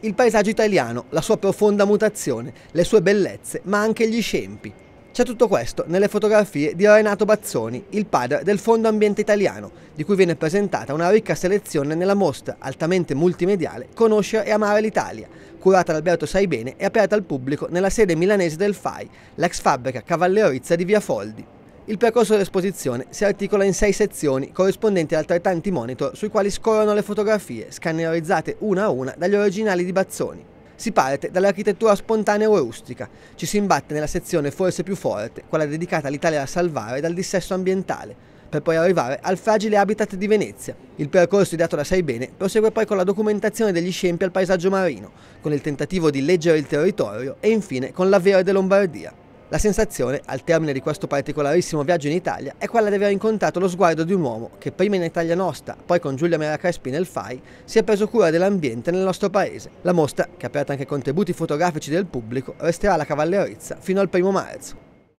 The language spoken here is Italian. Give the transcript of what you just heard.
Il paesaggio italiano, la sua profonda mutazione, le sue bellezze, ma anche gli scempi. C'è tutto questo nelle fotografie di Renato Bazzoni, il padre del Fondo Ambiente Italiano, di cui viene presentata una ricca selezione nella mostra altamente multimediale Conoscere e amare l'Italia, curata da Alberto Saibene e aperta al pubblico nella sede milanese del FAI, l'ex fabbrica cavallerizza di Via Foldi. Il percorso dell'esposizione si articola in sei sezioni corrispondenti ad altrettanti monitor sui quali scorrono le fotografie scannerizzate una a una dagli originali di Bazzoni. Si parte dall'architettura spontanea o rustica, ci si imbatte nella sezione forse più forte, quella dedicata all'Italia da salvare dal dissesto ambientale, per poi arrivare al fragile habitat di Venezia. Il percorso ideato da Saibene prosegue poi con la documentazione degli scempi al paesaggio marino, con il tentativo di leggere il territorio e infine con l'avere de Lombardia. La sensazione, al termine di questo particolarissimo viaggio in Italia, è quella di aver incontrato lo sguardo di un uomo che prima in Italia Nostra, poi con Giulia Mera Crespi nel FAI, si è preso cura dell'ambiente nel nostro paese. La mostra, che ha aperto anche ai contributi fotografici del pubblico, resterà alla Cavallerizza fino al primo marzo.